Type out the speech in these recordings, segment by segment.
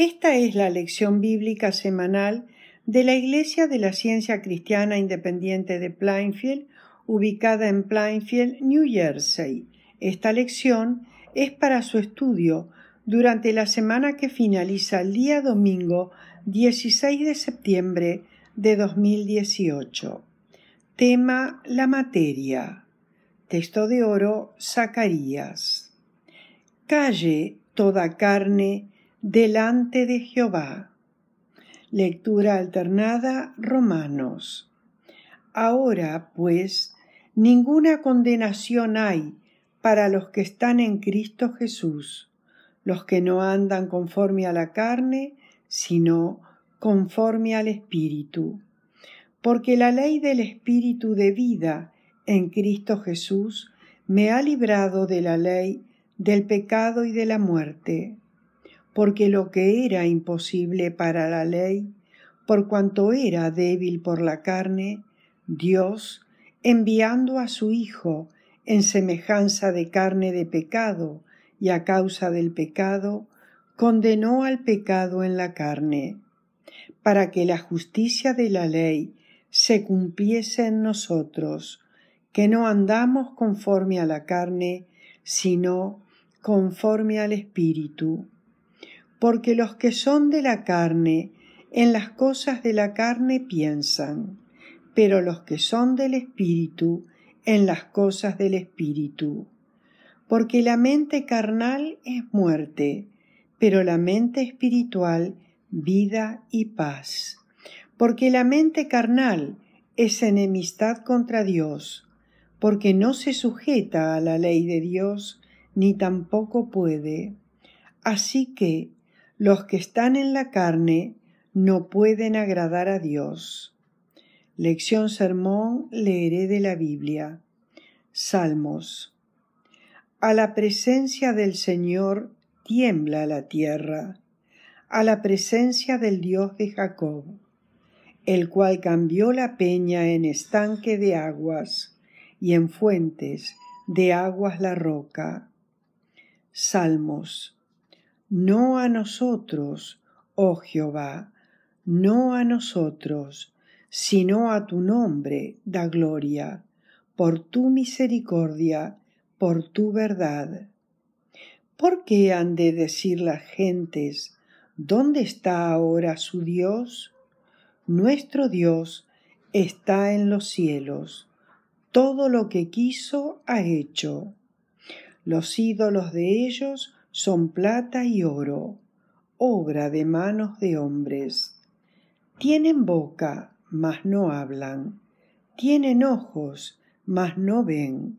Esta es la lección bíblica semanal de la Iglesia de la Ciencia Cristiana Independiente de Plainfield, ubicada en Plainfield, New Jersey. Esta lección es para su estudio durante la semana que finaliza el día domingo 16 de septiembre de 2018. Tema La materia. Texto de oro Zacarías. Calle toda carne delante de Jehová. Lectura alternada Romanos. Ahora, pues, ninguna condenación hay para los que están en Cristo Jesús, los que no andan conforme a la carne, sino conforme al Espíritu. Porque la ley del Espíritu de vida en Cristo Jesús me ha librado de la ley, del pecado y de la muerte porque lo que era imposible para la ley, por cuanto era débil por la carne, Dios, enviando a su Hijo en semejanza de carne de pecado y a causa del pecado, condenó al pecado en la carne, para que la justicia de la ley se cumpliese en nosotros, que no andamos conforme a la carne, sino conforme al Espíritu porque los que son de la carne en las cosas de la carne piensan, pero los que son del Espíritu en las cosas del Espíritu. Porque la mente carnal es muerte, pero la mente espiritual vida y paz. Porque la mente carnal es enemistad contra Dios, porque no se sujeta a la ley de Dios, ni tampoco puede. Así que, los que están en la carne no pueden agradar a Dios. Lección Sermón leeré de la Biblia. Salmos. A la presencia del Señor tiembla la tierra, a la presencia del Dios de Jacob, el cual cambió la peña en estanque de aguas y en fuentes de aguas la roca. Salmos no a nosotros, oh Jehová, no a nosotros, sino a tu nombre da gloria, por tu misericordia, por tu verdad. ¿Por qué han de decir las gentes, ¿dónde está ahora su Dios? Nuestro Dios está en los cielos, todo lo que quiso ha hecho. Los ídolos de ellos son plata y oro, obra de manos de hombres. Tienen boca, mas no hablan. Tienen ojos, mas no ven.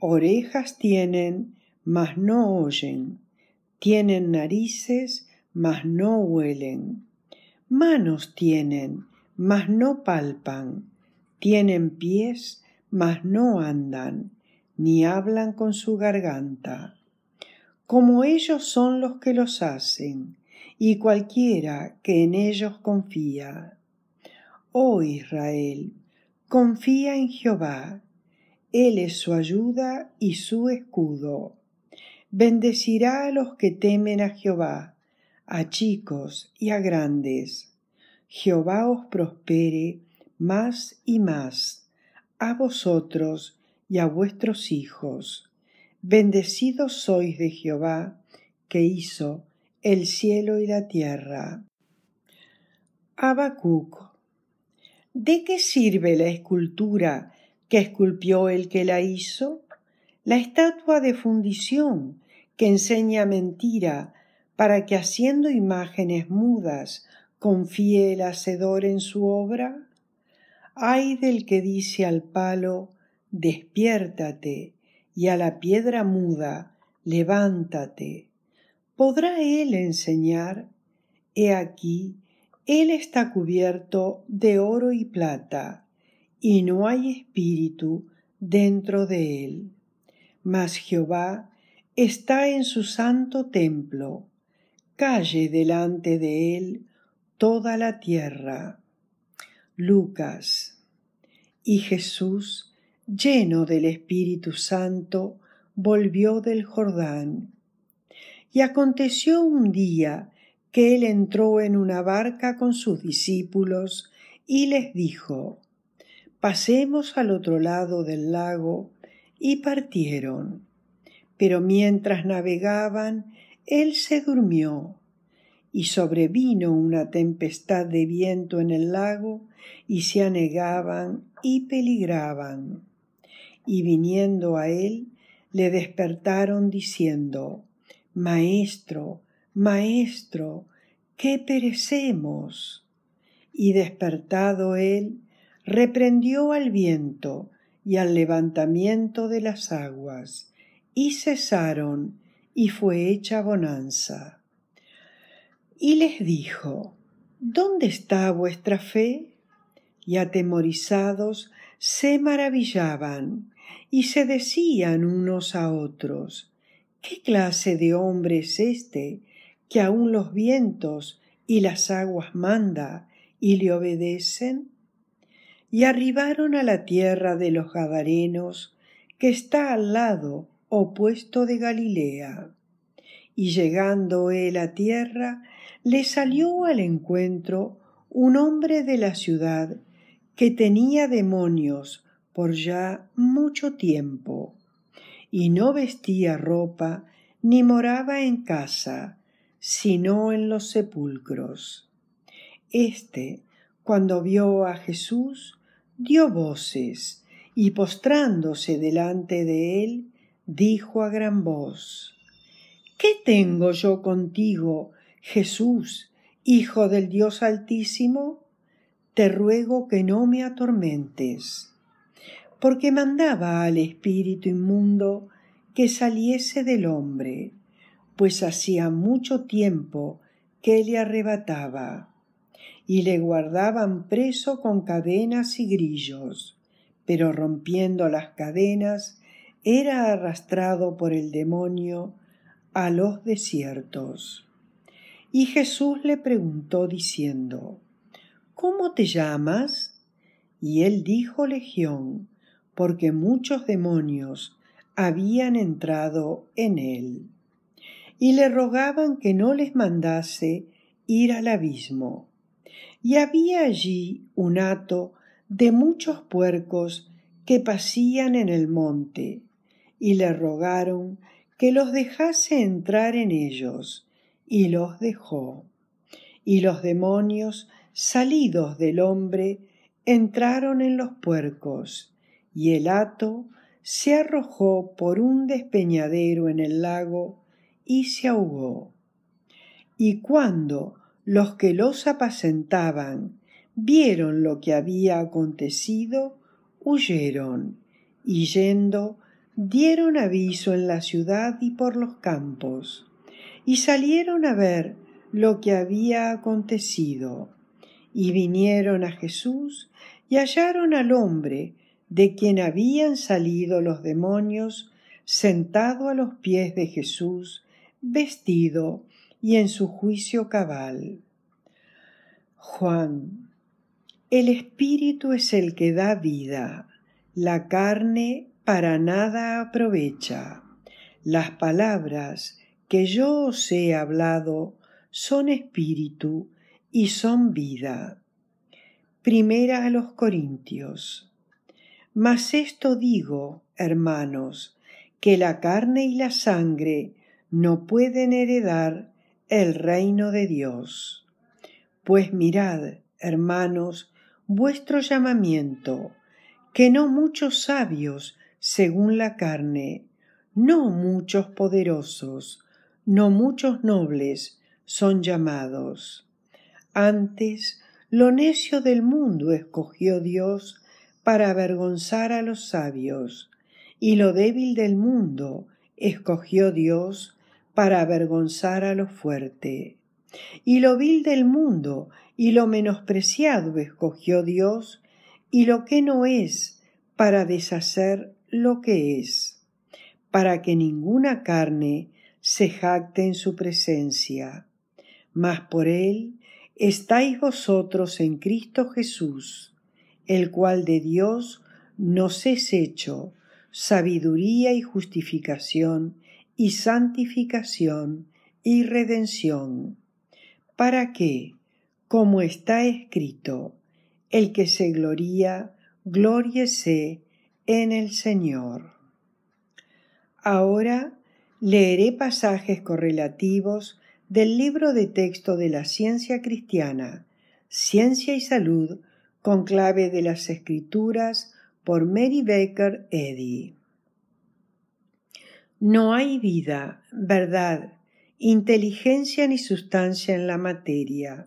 Orejas tienen, mas no oyen. Tienen narices, mas no huelen. Manos tienen, mas no palpan. Tienen pies, mas no andan, ni hablan con su garganta como ellos son los que los hacen, y cualquiera que en ellos confía. Oh Israel, confía en Jehová, Él es su ayuda y su escudo. Bendecirá a los que temen a Jehová, a chicos y a grandes. Jehová os prospere más y más, a vosotros y a vuestros hijos Bendecidos sois de Jehová, que hizo el cielo y la tierra. Abacuc, ¿De qué sirve la escultura que esculpió el que la hizo? La estatua de fundición que enseña mentira para que haciendo imágenes mudas confíe el hacedor en su obra. Ay del que dice al palo, despiértate y a la piedra muda, levántate. ¿Podrá él enseñar? He aquí, él está cubierto de oro y plata, y no hay espíritu dentro de él. Mas Jehová está en su santo templo. Calle delante de él toda la tierra. Lucas. Y Jesús lleno del Espíritu Santo, volvió del Jordán. Y aconteció un día que él entró en una barca con sus discípulos y les dijo, Pasemos al otro lado del lago, y partieron. Pero mientras navegaban, él se durmió, y sobrevino una tempestad de viento en el lago, y se anegaban y peligraban y viniendo a él, le despertaron diciendo, Maestro, Maestro, ¿qué perecemos. Y despertado él, reprendió al viento y al levantamiento de las aguas, y cesaron, y fue hecha bonanza. Y les dijo, ¿Dónde está vuestra fe? Y atemorizados se maravillaban y se decían unos a otros ¿Qué clase de hombre es este que aun los vientos y las aguas manda y le obedecen? Y arribaron a la tierra de los Gadarenos, que está al lado opuesto de Galilea. Y llegando él a tierra, le salió al encuentro un hombre de la ciudad que tenía demonios por ya mucho tiempo, y no vestía ropa ni moraba en casa, sino en los sepulcros. Este, cuando vio a Jesús, dio voces, y postrándose delante de él, dijo a gran voz, ¿Qué tengo yo contigo, Jesús, Hijo del Dios Altísimo? Te ruego que no me atormentes porque mandaba al espíritu inmundo que saliese del hombre, pues hacía mucho tiempo que le arrebataba, y le guardaban preso con cadenas y grillos, pero rompiendo las cadenas era arrastrado por el demonio a los desiertos. Y Jesús le preguntó diciendo, ¿Cómo te llamas? Y él dijo Legión, porque muchos demonios habían entrado en él, y le rogaban que no les mandase ir al abismo. Y había allí un hato de muchos puercos que pasían en el monte, y le rogaron que los dejase entrar en ellos, y los dejó. Y los demonios salidos del hombre entraron en los puercos, y el hato se arrojó por un despeñadero en el lago y se ahogó. Y cuando los que los apacentaban vieron lo que había acontecido, huyeron, y yendo, dieron aviso en la ciudad y por los campos, y salieron a ver lo que había acontecido, y vinieron a Jesús y hallaron al hombre de quien habían salido los demonios, sentado a los pies de Jesús, vestido y en su juicio cabal. Juan, el Espíritu es el que da vida, la carne para nada aprovecha. Las palabras que yo os he hablado son espíritu y son vida. Primera a los Corintios mas esto digo, hermanos, que la carne y la sangre no pueden heredar el reino de Dios. Pues mirad, hermanos, vuestro llamamiento, que no muchos sabios según la carne, no muchos poderosos, no muchos nobles son llamados. Antes, lo necio del mundo escogió Dios para avergonzar a los sabios, y lo débil del mundo escogió Dios para avergonzar a lo fuerte. Y lo vil del mundo y lo menospreciado escogió Dios, y lo que no es, para deshacer lo que es, para que ninguna carne se jacte en su presencia. Mas por él estáis vosotros en Cristo Jesús, el cual de Dios nos es hecho sabiduría y justificación y santificación y redención, para que, como está escrito, el que se gloría, glóriese en el Señor. Ahora leeré pasajes correlativos del libro de texto de la ciencia cristiana, Ciencia y Salud, clave de las Escrituras por Mary Baker Eddy. No hay vida, verdad, inteligencia ni sustancia en la materia.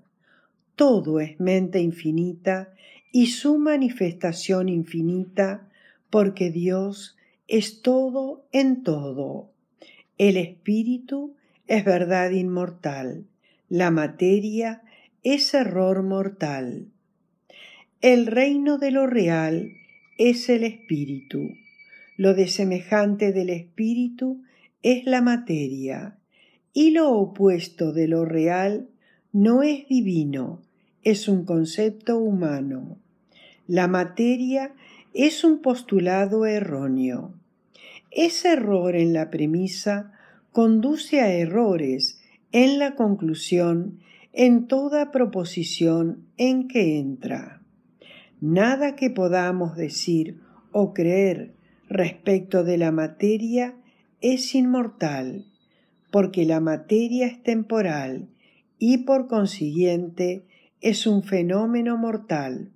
Todo es mente infinita y su manifestación infinita, porque Dios es todo en todo. El espíritu es verdad inmortal, la materia es error mortal el reino de lo real es el espíritu. Lo desemejante del espíritu es la materia. Y lo opuesto de lo real no es divino, es un concepto humano. La materia es un postulado erróneo. Ese error en la premisa conduce a errores en la conclusión en toda proposición en que entra. Nada que podamos decir o creer respecto de la materia es inmortal, porque la materia es temporal y por consiguiente es un fenómeno mortal,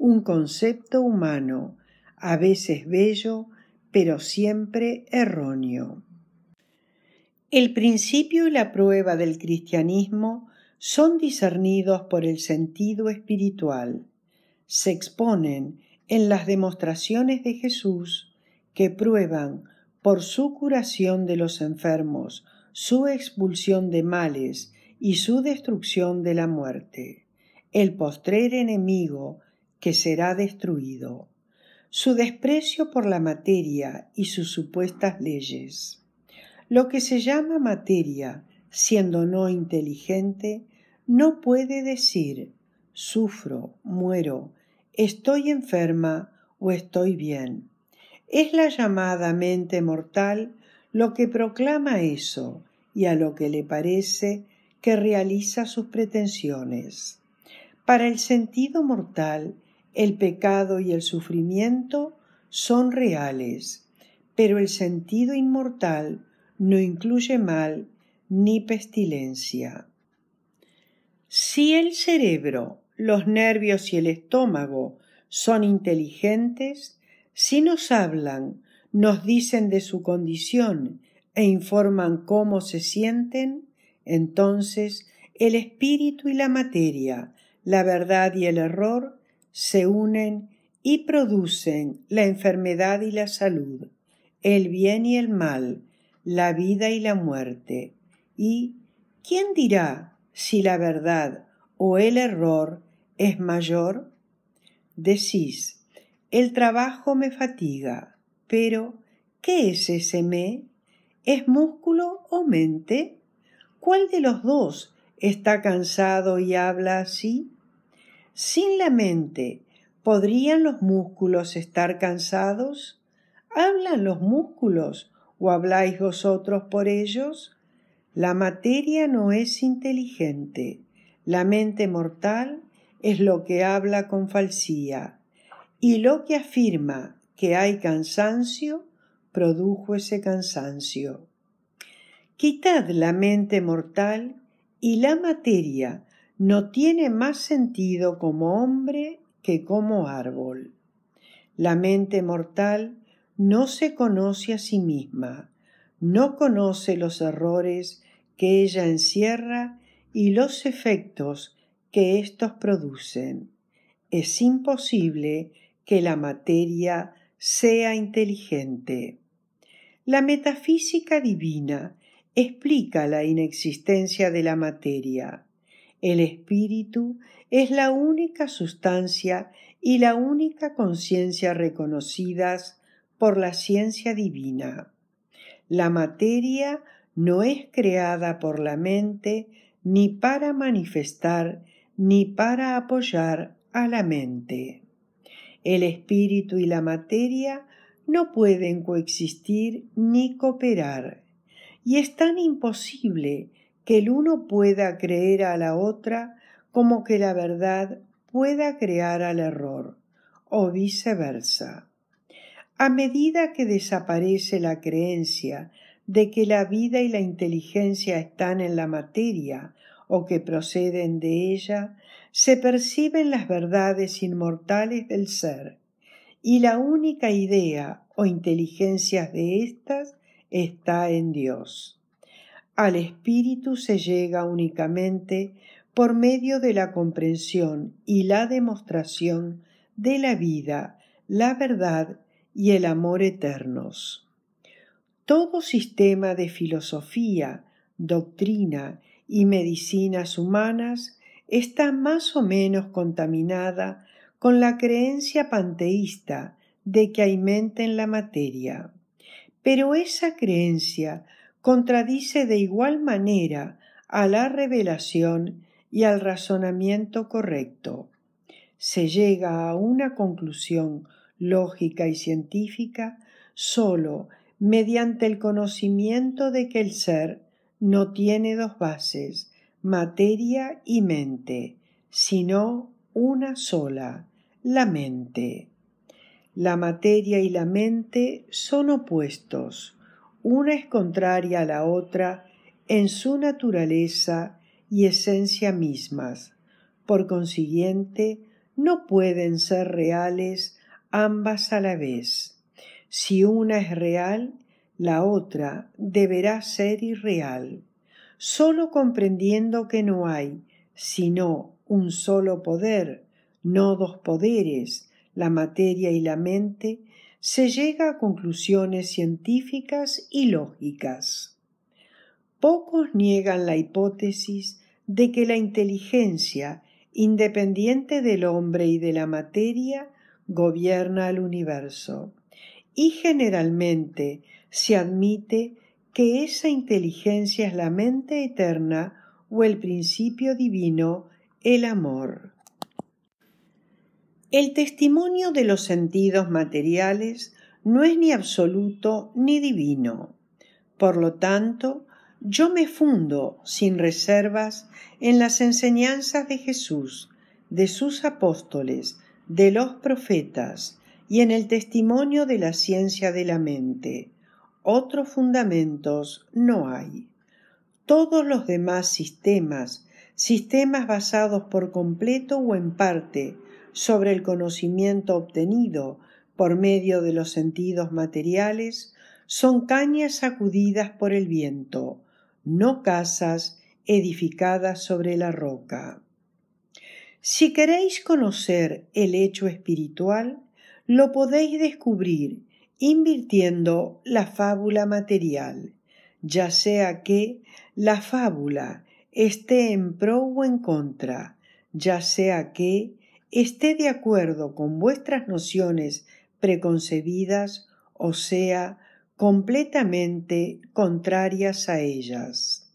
un concepto humano, a veces bello, pero siempre erróneo. El principio y la prueba del cristianismo son discernidos por el sentido espiritual se exponen en las demostraciones de Jesús que prueban por su curación de los enfermos, su expulsión de males y su destrucción de la muerte, el postrer enemigo que será destruido, su desprecio por la materia y sus supuestas leyes. Lo que se llama materia, siendo no inteligente, no puede decir sufro, muero, estoy enferma o estoy bien. Es la llamada mente mortal lo que proclama eso y a lo que le parece que realiza sus pretensiones. Para el sentido mortal, el pecado y el sufrimiento son reales, pero el sentido inmortal no incluye mal ni pestilencia. Si el cerebro los nervios y el estómago son inteligentes, si nos hablan, nos dicen de su condición e informan cómo se sienten, entonces el espíritu y la materia, la verdad y el error se unen y producen la enfermedad y la salud, el bien y el mal, la vida y la muerte. ¿Y quién dirá si la verdad o el error es mayor? Decís, el trabajo me fatiga, pero ¿qué es ese me? ¿Es músculo o mente? ¿Cuál de los dos está cansado y habla así? Sin la mente, ¿podrían los músculos estar cansados? ¿Hablan los músculos o habláis vosotros por ellos? La materia no es inteligente, la mente mortal es lo que habla con falsía, y lo que afirma que hay cansancio, produjo ese cansancio. Quitad la mente mortal y la materia no tiene más sentido como hombre que como árbol. La mente mortal no se conoce a sí misma, no conoce los errores que ella encierra y los efectos que éstos producen. Es imposible que la materia sea inteligente. La metafísica divina explica la inexistencia de la materia. El espíritu es la única sustancia y la única conciencia reconocidas por la ciencia divina. La materia no es creada por la mente ni para manifestar ni para apoyar a la mente. El espíritu y la materia no pueden coexistir ni cooperar, y es tan imposible que el uno pueda creer a la otra como que la verdad pueda crear al error, o viceversa. A medida que desaparece la creencia de que la vida y la inteligencia están en la materia o que proceden de ella, se perciben las verdades inmortales del ser, y la única idea o inteligencia de éstas está en Dios. Al espíritu se llega únicamente por medio de la comprensión y la demostración de la vida, la verdad y el amor eternos. Todo sistema de filosofía, doctrina y medicinas humanas está más o menos contaminada con la creencia panteísta de que hay mente en la materia. Pero esa creencia contradice de igual manera a la revelación y al razonamiento correcto. Se llega a una conclusión lógica y científica sólo mediante el conocimiento de que el ser no tiene dos bases, materia y mente, sino una sola, la mente. La materia y la mente son opuestos, una es contraria a la otra en su naturaleza y esencia mismas. Por consiguiente, no pueden ser reales ambas a la vez. Si una es real la otra deberá ser irreal. Solo comprendiendo que no hay, sino un solo poder, no dos poderes, la materia y la mente, se llega a conclusiones científicas y lógicas. Pocos niegan la hipótesis de que la inteligencia, independiente del hombre y de la materia, gobierna al universo. Y generalmente se admite que esa inteligencia es la mente eterna o el principio divino, el amor. El testimonio de los sentidos materiales no es ni absoluto ni divino. Por lo tanto, yo me fundo sin reservas en las enseñanzas de Jesús, de sus apóstoles, de los profetas y en el testimonio de la ciencia de la mente otros fundamentos no hay. Todos los demás sistemas, sistemas basados por completo o en parte sobre el conocimiento obtenido por medio de los sentidos materiales, son cañas sacudidas por el viento, no casas edificadas sobre la roca. Si queréis conocer el hecho espiritual, lo podéis descubrir invirtiendo la fábula material, ya sea que la fábula esté en pro o en contra, ya sea que esté de acuerdo con vuestras nociones preconcebidas o sea completamente contrarias a ellas.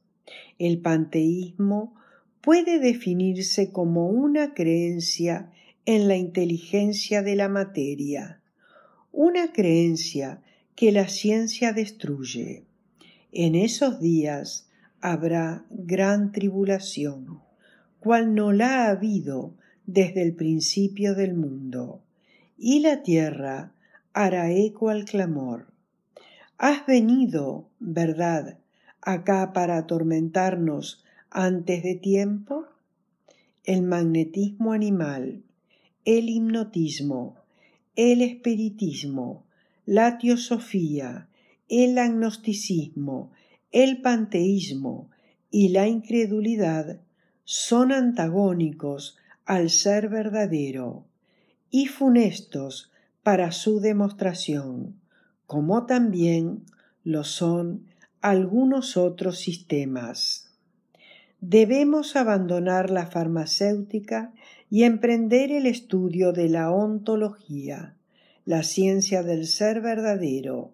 El panteísmo puede definirse como una creencia en la inteligencia de la materia una creencia que la ciencia destruye. En esos días habrá gran tribulación, cual no la ha habido desde el principio del mundo, y la tierra hará eco al clamor. Has venido, ¿verdad?, acá para atormentarnos antes de tiempo? El magnetismo animal, el hipnotismo, el espiritismo, la teosofía, el agnosticismo, el panteísmo y la incredulidad son antagónicos al ser verdadero y funestos para su demostración, como también lo son algunos otros sistemas. Debemos abandonar la farmacéutica y emprender el estudio de la ontología, la ciencia del ser verdadero.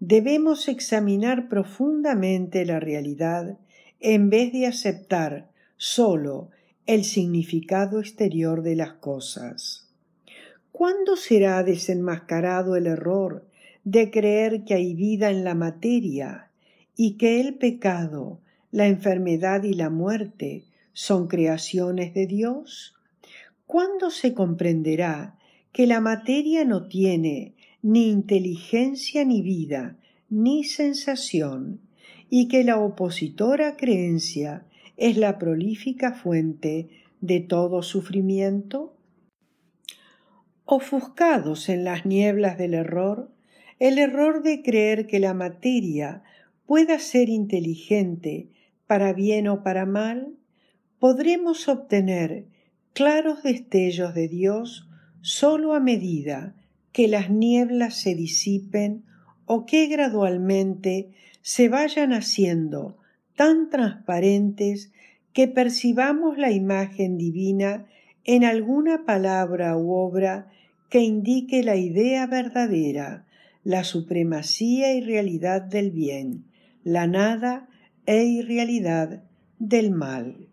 Debemos examinar profundamente la realidad en vez de aceptar solo el significado exterior de las cosas. ¿Cuándo será desenmascarado el error de creer que hay vida en la materia y que el pecado, la enfermedad y la muerte son creaciones de Dios? ¿cuándo se comprenderá que la materia no tiene ni inteligencia ni vida, ni sensación, y que la opositora creencia es la prolífica fuente de todo sufrimiento? Ofuscados en las nieblas del error, el error de creer que la materia pueda ser inteligente para bien o para mal, podremos obtener claros destellos de Dios sólo a medida que las nieblas se disipen o que gradualmente se vayan haciendo tan transparentes que percibamos la imagen divina en alguna palabra u obra que indique la idea verdadera, la supremacía y realidad del bien, la nada e irrealidad del mal.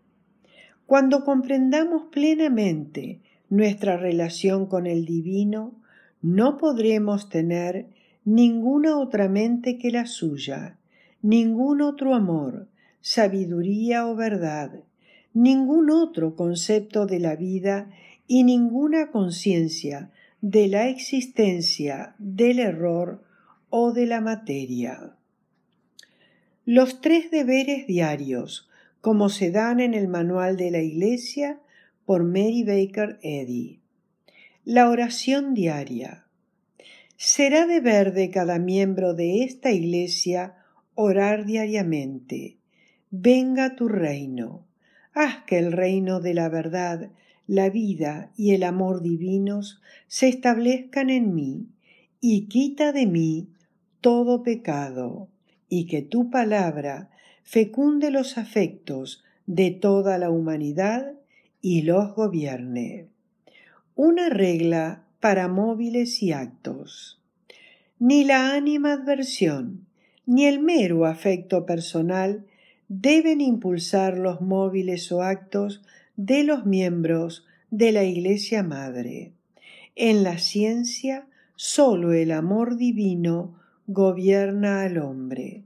Cuando comprendamos plenamente nuestra relación con el divino, no podremos tener ninguna otra mente que la suya, ningún otro amor, sabiduría o verdad, ningún otro concepto de la vida y ninguna conciencia de la existencia, del error o de la materia. Los tres deberes diarios como se dan en el Manual de la Iglesia por Mary Baker Eddy. La oración diaria. Será deber de cada miembro de esta Iglesia orar diariamente. Venga tu reino. Haz que el reino de la verdad, la vida y el amor divinos se establezcan en mí y quita de mí todo pecado, y que tu palabra fecunde los afectos de toda la humanidad y los gobierne. Una regla para móviles y actos. Ni la ánima adversión ni el mero afecto personal deben impulsar los móviles o actos de los miembros de la Iglesia Madre. En la ciencia, sólo el amor divino gobierna al hombre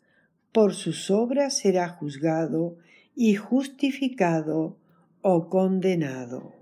por sus obras será juzgado y justificado o condenado.